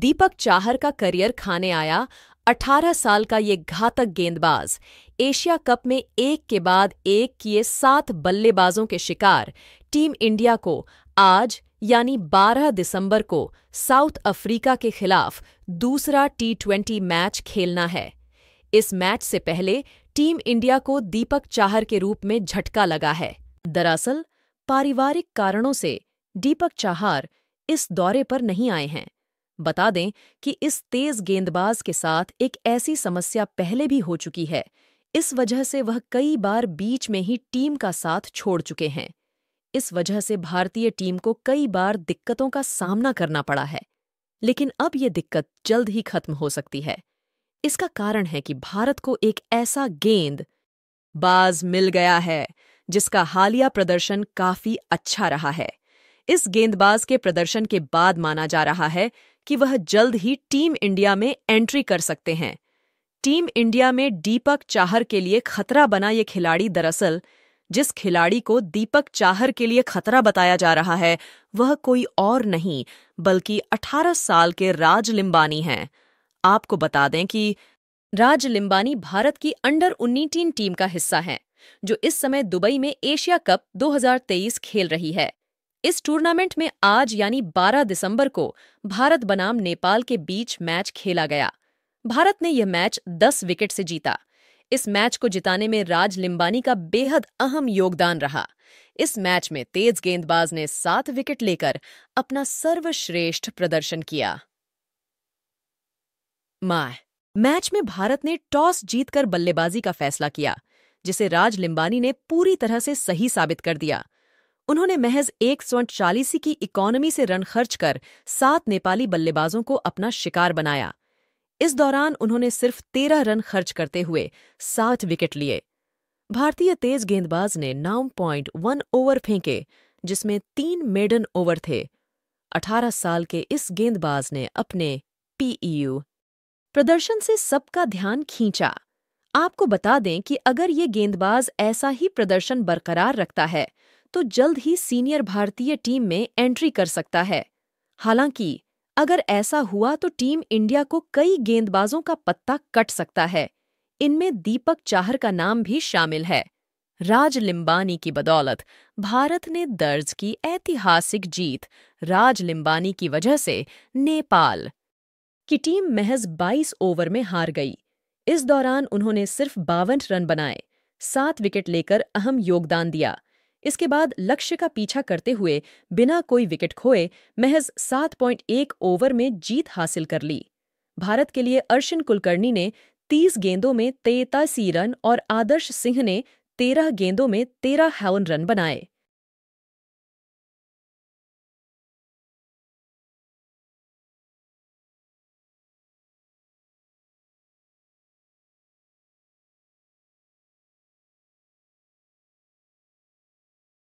दीपक चाहर का करियर खाने आया 18 साल का ये घातक गेंदबाज एशिया कप में एक के बाद एक किए सात बल्लेबाजों के शिकार टीम इंडिया को आज यानी 12 दिसंबर को साउथ अफ्रीका के खिलाफ दूसरा टी ट्वेंटी मैच खेलना है इस मैच से पहले टीम इंडिया को दीपक चाहर के रूप में झटका लगा है दरअसल पारिवारिक कारणों से दीपक चाहर इस दौरे पर नहीं आए हैं बता दें कि इस तेज गेंदबाज के साथ एक ऐसी समस्या पहले भी हो चुकी है इस वजह से वह कई बार बीच में ही टीम का साथ छोड़ चुके हैं इस वजह से भारतीय टीम को कई बार दिक्कतों का सामना करना पड़ा है लेकिन अब ये दिक्कत जल्द ही खत्म हो सकती है इसका कारण है कि भारत को एक ऐसा गेंद बाज मिल गया है जिसका हालिया प्रदर्शन काफी अच्छा रहा है इस गेंदबाज के प्रदर्शन के बाद माना जा रहा है कि वह जल्द ही टीम इंडिया में एंट्री कर सकते हैं टीम इंडिया में दीपक चाहर के लिए खतरा बना ये खिलाड़ी दरअसल जिस खिलाड़ी को दीपक चाहर के लिए खतरा बताया जा रहा है वह कोई और नहीं बल्कि 18 साल के राज लिम्बानी हैं आपको बता दें कि राज लिम्बानी भारत की अंडर 19 टीम का हिस्सा है जो इस समय दुबई में एशिया कप 2023 खेल रही है इस टूर्नामेंट में आज यानी 12 दिसंबर को भारत बनाम नेपाल के बीच मैच खेला गया भारत ने यह मैच 10 विकेट से जीता इस मैच को जिताने में राज लिंबानी का बेहद अहम योगदान रहा इस मैच में तेज गेंदबाज ने सात विकेट लेकर अपना सर्वश्रेष्ठ प्रदर्शन किया माय मैच में भारत ने टॉस जीतकर बल्लेबाजी का फैसला किया जिसे राज लिंबानी ने पूरी तरह से सही साबित कर दिया उन्होंने महज एक सौ चालीस की इकोनॉमी से रन खर्च कर सात नेपाली बल्लेबाजों को अपना शिकार बनाया इस दौरान उन्होंने सिर्फ तेरह रन खर्च करते हुए सात विकेट लिए भारतीय तेज गेंदबाज ने नौ पॉइंट वन ओवर फेंके जिसमें तीन मेडन ओवर थे 18 साल के इस गेंदबाज ने अपने पीईयू प्रदर्शन से सबका ध्यान खींचा आपको बता दें कि अगर ये गेंदबाज ऐसा ही प्रदर्शन बरकरार रखता है तो जल्द ही सीनियर भारतीय टीम में एंट्री कर सकता है हालांकि अगर ऐसा हुआ तो टीम इंडिया को कई गेंदबाजों का पत्ता कट सकता है इनमें दीपक चाहर का नाम भी शामिल है राज लिम्बानी की बदौलत भारत ने दर्ज की ऐतिहासिक जीत राज लिम्बानी की वजह से नेपाल की टीम महज 22 ओवर में हार गई इस दौरान उन्होंने सिर्फ बावन रन बनाए सात विकेट लेकर अहम योगदान दिया इसके बाद लक्ष्य का पीछा करते हुए बिना कोई विकेट खोए महज 7.1 ओवर में जीत हासिल कर ली भारत के लिए अर्शन कुलकर्णी ने 30 गेंदों में तेतासी रन और आदर्श सिंह ने 13 गेंदों में 13 हैवन रन बनाए